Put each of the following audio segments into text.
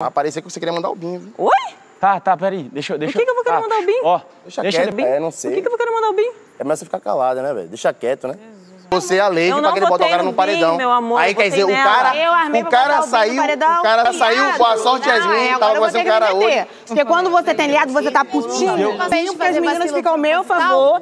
Apareceu parecia que você queria mandar o Binho. Viu? Oi? Tá, tá, peraí. Deixa Deixa... O que, que eu vou querer ah, mandar o Binho? Ó, deixa, deixa quieto. É, não sei. O que, que eu vou querer mandar o Binho? É melhor você ficar calada, né, velho? Deixa quieto, né? Jesus. Você é a lei pra ele bota o cara no Binho, paredão. Meu amor, Aí quer dizer, nela. o cara. Eu armei o cara saiu. O, o cara saiu com a sorte Yasmin e tal, com o cara hoje. Porque quando você tem liado, você tá putinho. Tem porque as meninas ficam ao meu favor.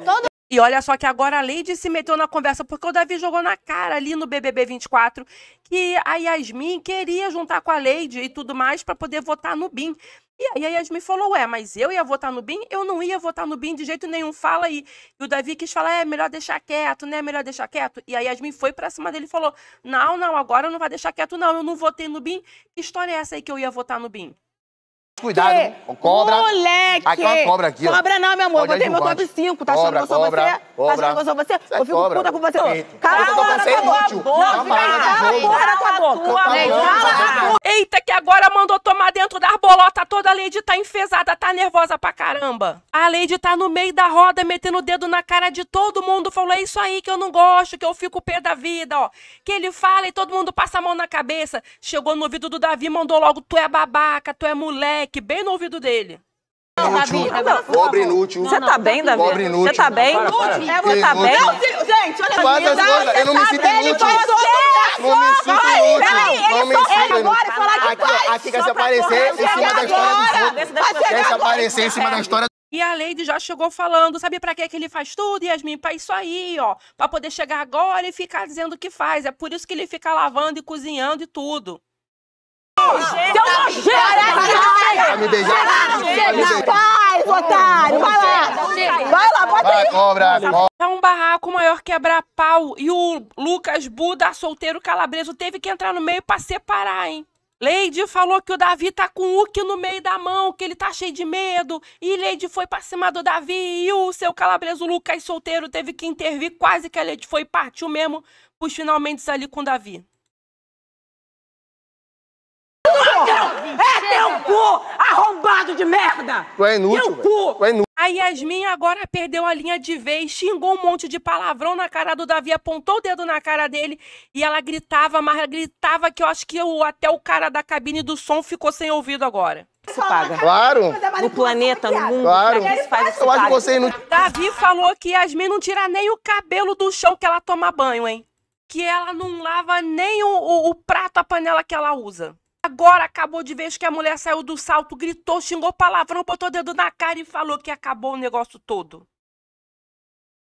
E olha só que agora a Lady se meteu na conversa, porque o Davi jogou na cara ali no BBB 24 que a Yasmin queria juntar com a Lady e tudo mais para poder votar no BIM. E aí a Yasmin falou, ué, mas eu ia votar no BIM? Eu não ia votar no BIM de jeito nenhum, fala aí. E o Davi quis falar, é melhor deixar quieto, né, melhor deixar quieto. E a Yasmin foi pra cima dele e falou, não, não, agora não vai deixar quieto não, eu não votei no BIM. Que história é essa aí que eu ia votar no BIM? Cuidado, que? cobra. Moleque! Aqui uma cobra aqui, Cobra não, meu amor. eu Botei meu top 5. Tá achando tá que eu sou você? Tá achando que eu sou você? É eu fico cobra. puta com você. Eita. Cala, cala, você cala, é não, não, cala, cala a porra da tua boca. Cala Eita, que agora mandou tomar dentro da arbolota toda. A Lady tá enfesada, tá nervosa pra caramba. A Lady tá no meio da roda, metendo o dedo na cara de todo mundo. Falou, é isso aí que eu não gosto, que eu fico pé da vida, ó. Que ele fala e todo mundo passa a mão na cabeça. Chegou no ouvido do Davi, mandou logo, tu é babaca, tu é moleque moleque bem no ouvido dele. Não, Davi, Davi, não, pobre inútil. Você tá bem, Davi? Você tá bem? É você tá bem? Gente, olha aqui. Eu não me sinto inútil. Não me sinto inútil. Não me sinto inútil. Aqui quer se aparecer em cima da história do Quer se aparecer em cima da história e a Lady já chegou falando, sabe para que que ele faz tudo, Yasmin? Pra isso aí, ó. Pra poder chegar agora e ficar dizendo o que faz. É por isso que ele fica lavando e cozinhando e tudo. Seu Vai me beijar? Vai, otário! Vai lá! Vai lá, bota aí! Vai, cobra! cobra. Tá é um barraco maior quebrar pau e o Lucas Buda, solteiro calabreso, teve que entrar no meio pra separar, hein? Leide falou que o Davi tá com o Uki no meio da mão, que ele tá cheio de medo. E Leide foi pra cima do Davi e o seu calabreso Lucas solteiro teve que intervir. Quase que a Leide foi e partiu mesmo pros finalmente ali com o Davi. arrombado de merda! Tu é inútil. Tu é inútil. A Yasmin agora perdeu a linha de vez, xingou um monte de palavrão na cara do Davi, apontou o dedo na cara dele e ela gritava, mas ela gritava que eu acho que eu, até o cara da cabine do som ficou sem ouvido agora. Se paga. Claro. No planeta, no mundo, claro. faz eu acho que você é não... Davi falou que Yasmin não tira nem o cabelo do chão que ela toma banho, hein? Que ela não lava nem o, o, o prato, a panela que ela usa. Agora acabou de vez que a mulher saiu do salto, gritou, xingou palavrão, botou o dedo na cara e falou que acabou o negócio todo.